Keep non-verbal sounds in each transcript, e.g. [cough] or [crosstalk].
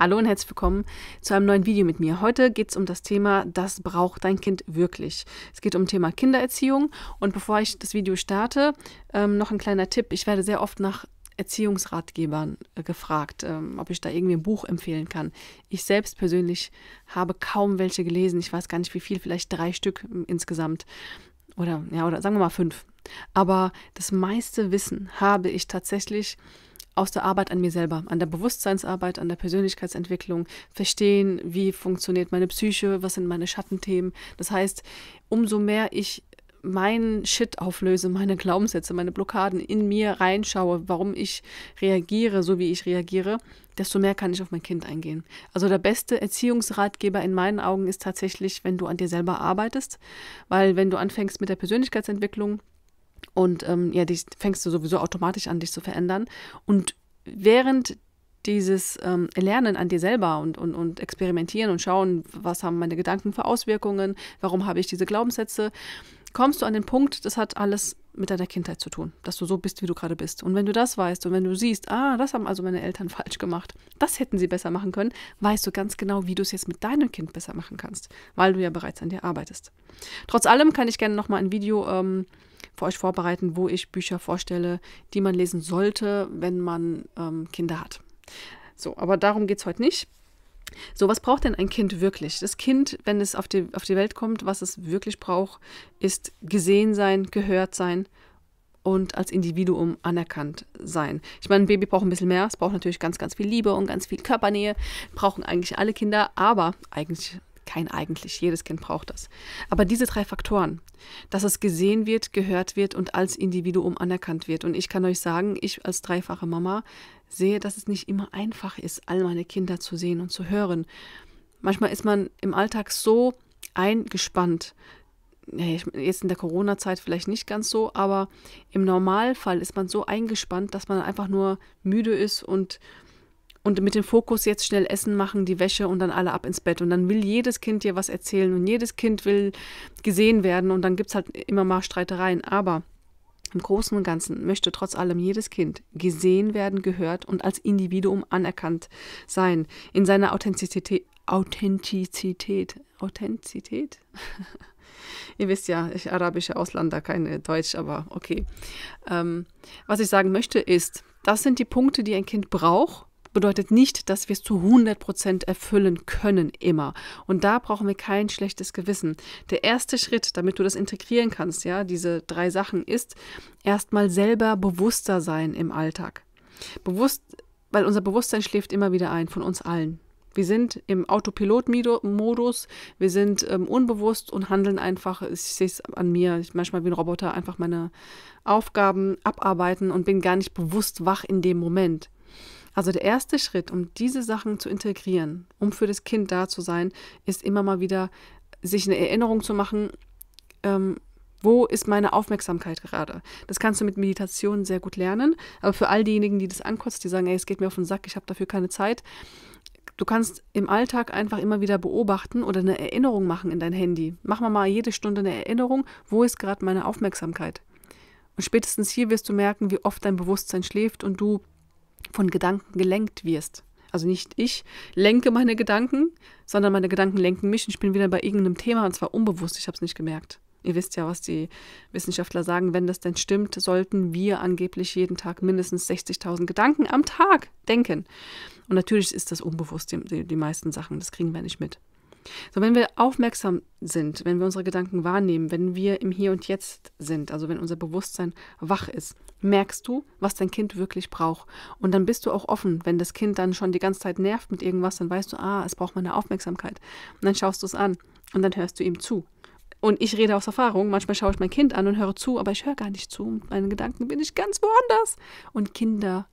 Hallo und herzlich willkommen zu einem neuen Video mit mir. Heute geht es um das Thema, das braucht dein Kind wirklich. Es geht um Thema Kindererziehung und bevor ich das Video starte, ähm, noch ein kleiner Tipp. Ich werde sehr oft nach Erziehungsratgebern äh, gefragt, ähm, ob ich da irgendwie ein Buch empfehlen kann. Ich selbst persönlich habe kaum welche gelesen. Ich weiß gar nicht wie viel, vielleicht drei Stück hm, insgesamt. Oder ja, oder sagen wir mal fünf. Aber das meiste Wissen habe ich tatsächlich aus der Arbeit an mir selber, an der Bewusstseinsarbeit, an der Persönlichkeitsentwicklung, verstehen, wie funktioniert meine Psyche, was sind meine Schattenthemen. Das heißt, umso mehr ich meinen Shit auflöse, meine Glaubenssätze, meine Blockaden in mir reinschaue, warum ich reagiere, so wie ich reagiere, desto mehr kann ich auf mein Kind eingehen. Also der beste Erziehungsratgeber in meinen Augen ist tatsächlich, wenn du an dir selber arbeitest, weil wenn du anfängst mit der Persönlichkeitsentwicklung, und ähm, ja, dich fängst du sowieso automatisch an, dich zu verändern. Und während dieses ähm, Lernen an dir selber und, und, und experimentieren und schauen, was haben meine Gedanken für Auswirkungen, warum habe ich diese Glaubenssätze, kommst du an den Punkt, das hat alles mit deiner Kindheit zu tun, dass du so bist, wie du gerade bist. Und wenn du das weißt und wenn du siehst, ah, das haben also meine Eltern [laughs] falsch gemacht, das hätten sie besser machen können, weißt du ganz genau, wie du es jetzt mit deinem Kind besser machen kannst, weil du ja bereits an dir arbeitest. Trotz allem kann ich gerne nochmal ein Video ähm, für euch vorbereiten, wo ich Bücher vorstelle, die man lesen sollte, wenn man ähm, Kinder hat. So, aber darum geht es heute nicht. So, was braucht denn ein Kind wirklich? Das Kind, wenn es auf die, auf die Welt kommt, was es wirklich braucht, ist gesehen sein, gehört sein und als Individuum anerkannt sein. Ich meine, ein Baby braucht ein bisschen mehr. Es braucht natürlich ganz, ganz viel Liebe und ganz viel Körpernähe. Brauchen eigentlich alle Kinder, aber eigentlich kein eigentlich, jedes Kind braucht das. Aber diese drei Faktoren, dass es gesehen wird, gehört wird und als Individuum anerkannt wird. Und ich kann euch sagen, ich als dreifache Mama sehe, dass es nicht immer einfach ist, all meine Kinder zu sehen und zu hören. Manchmal ist man im Alltag so eingespannt, jetzt in der Corona-Zeit vielleicht nicht ganz so, aber im Normalfall ist man so eingespannt, dass man einfach nur müde ist und und mit dem Fokus jetzt schnell Essen machen, die Wäsche und dann alle ab ins Bett. Und dann will jedes Kind dir was erzählen und jedes Kind will gesehen werden und dann gibt es halt immer mal Streitereien. Aber im Großen und Ganzen möchte trotz allem jedes Kind gesehen werden, gehört und als Individuum anerkannt sein, in seiner Authentizität. Authentizität. Authentizität? [laughs] Ihr wisst ja, ich arabische Ausländer, keine Deutsch, aber okay. Ähm, was ich sagen möchte ist, das sind die Punkte, die ein Kind braucht, bedeutet nicht, dass wir es zu 100 Prozent erfüllen können, immer. Und da brauchen wir kein schlechtes Gewissen. Der erste Schritt, damit du das integrieren kannst, ja, diese drei Sachen, ist erstmal selber bewusster sein im Alltag. Bewusst, weil unser Bewusstsein schläft immer wieder ein, von uns allen. Wir sind im Autopilot-Modus, wir sind ähm, unbewusst und handeln einfach. Ich sehe es an mir, ich manchmal wie ein Roboter, einfach meine Aufgaben abarbeiten und bin gar nicht bewusst wach in dem Moment. Also der erste Schritt, um diese Sachen zu integrieren, um für das Kind da zu sein, ist immer mal wieder sich eine Erinnerung zu machen, ähm, wo ist meine Aufmerksamkeit gerade? Das kannst du mit Meditation sehr gut lernen. Aber für all diejenigen, die das ankotzt, die sagen, ey, es geht mir auf den Sack, ich habe dafür keine Zeit. Du kannst im Alltag einfach immer wieder beobachten oder eine Erinnerung machen in dein Handy. Mach mal, mal jede Stunde eine Erinnerung, wo ist gerade meine Aufmerksamkeit? Und spätestens hier wirst du merken, wie oft dein Bewusstsein schläft und du von Gedanken gelenkt wirst. Also nicht ich lenke meine Gedanken, sondern meine Gedanken lenken mich und ich bin wieder bei irgendeinem Thema und zwar unbewusst, ich habe es nicht gemerkt. Ihr wisst ja, was die Wissenschaftler sagen, wenn das denn stimmt, sollten wir angeblich jeden Tag mindestens 60.000 Gedanken am Tag denken. Und natürlich ist das unbewusst, die, die meisten Sachen, das kriegen wir nicht mit. So, wenn wir aufmerksam sind, wenn wir unsere Gedanken wahrnehmen, wenn wir im Hier und Jetzt sind, also wenn unser Bewusstsein wach ist, merkst du, was dein Kind wirklich braucht. Und dann bist du auch offen. Wenn das Kind dann schon die ganze Zeit nervt mit irgendwas, dann weißt du, ah, es braucht meine Aufmerksamkeit. Und dann schaust du es an und dann hörst du ihm zu. Und ich rede aus Erfahrung, manchmal schaue ich mein Kind an und höre zu, aber ich höre gar nicht zu. Mit meinen Gedanken bin ich ganz woanders. Und Kinder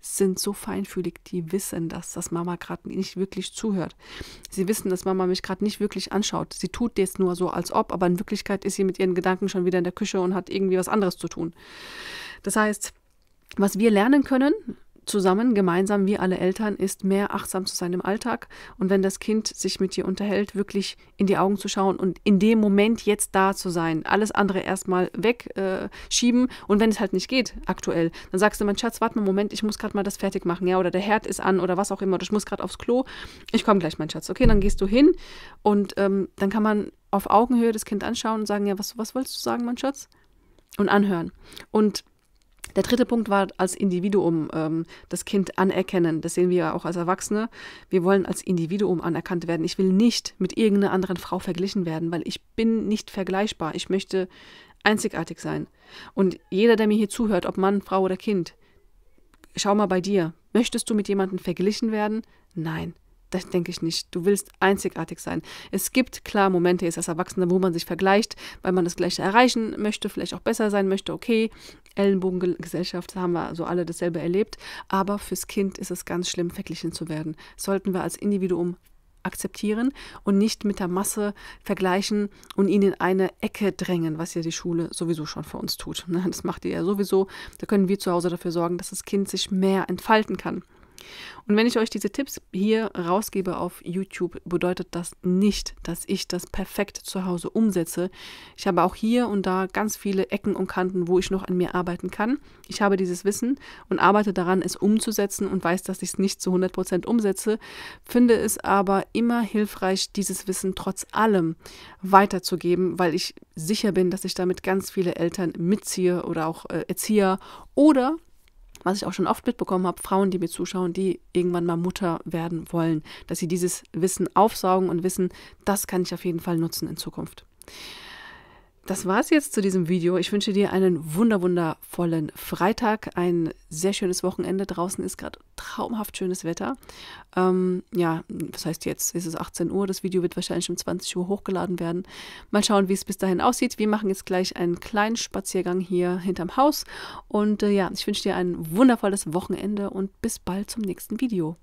sind so feinfühlig, die wissen das, dass Mama gerade nicht wirklich zuhört. Sie wissen, dass Mama mich gerade nicht wirklich anschaut. Sie tut jetzt nur so, als ob, aber in Wirklichkeit ist sie mit ihren Gedanken schon wieder in der Küche und hat irgendwie was anderes zu tun. Das heißt, was wir lernen können, zusammen, gemeinsam, wie alle Eltern, ist mehr achtsam zu sein im Alltag. Und wenn das Kind sich mit dir unterhält, wirklich in die Augen zu schauen und in dem Moment jetzt da zu sein. Alles andere erstmal wegschieben. Äh, und wenn es halt nicht geht, aktuell, dann sagst du, mein Schatz, warte mal einen Moment, ich muss gerade mal das fertig machen. Ja, oder der Herd ist an oder was auch immer. Oder ich muss gerade aufs Klo. Ich komme gleich, mein Schatz. Okay, dann gehst du hin und ähm, dann kann man auf Augenhöhe das Kind anschauen und sagen, ja, was, was wolltest du sagen, mein Schatz? Und anhören. Und der dritte Punkt war als Individuum ähm, das Kind anerkennen. Das sehen wir ja auch als Erwachsene. Wir wollen als Individuum anerkannt werden. Ich will nicht mit irgendeiner anderen Frau verglichen werden, weil ich bin nicht vergleichbar. Ich möchte einzigartig sein. Und jeder, der mir hier zuhört, ob Mann, Frau oder Kind, schau mal bei dir. Möchtest du mit jemandem verglichen werden? Nein das denke ich nicht. Du willst einzigartig sein. Es gibt klar Momente jetzt als Erwachsener, wo man sich vergleicht, weil man das Gleiche erreichen möchte, vielleicht auch besser sein möchte. Okay, Ellenbogengesellschaft haben wir so alle dasselbe erlebt. Aber fürs Kind ist es ganz schlimm, verglichen zu werden. Sollten wir als Individuum akzeptieren und nicht mit der Masse vergleichen und ihn in eine Ecke drängen, was ja die Schule sowieso schon für uns tut. Ne? Das macht ihr ja sowieso. Da können wir zu Hause dafür sorgen, dass das Kind sich mehr entfalten kann. Und wenn ich euch diese Tipps hier rausgebe auf YouTube, bedeutet das nicht, dass ich das perfekt zu Hause umsetze. Ich habe auch hier und da ganz viele Ecken und Kanten, wo ich noch an mir arbeiten kann. Ich habe dieses Wissen und arbeite daran, es umzusetzen und weiß, dass ich es nicht zu 100% umsetze, finde es aber immer hilfreich, dieses Wissen trotz allem weiterzugeben, weil ich sicher bin, dass ich damit ganz viele Eltern mitziehe oder auch äh, Erzieher oder was ich auch schon oft mitbekommen habe, Frauen, die mir zuschauen, die irgendwann mal Mutter werden wollen, dass sie dieses Wissen aufsaugen und wissen, das kann ich auf jeden Fall nutzen in Zukunft. Das war's jetzt zu diesem Video. Ich wünsche dir einen wunderwundervollen Freitag, ein sehr schönes Wochenende. Draußen ist gerade traumhaft schönes Wetter. Ähm, ja, das heißt jetzt ist es 18 Uhr. Das Video wird wahrscheinlich um 20 Uhr hochgeladen werden. Mal schauen, wie es bis dahin aussieht. Wir machen jetzt gleich einen kleinen Spaziergang hier hinterm Haus. Und äh, ja, ich wünsche dir ein wundervolles Wochenende und bis bald zum nächsten Video.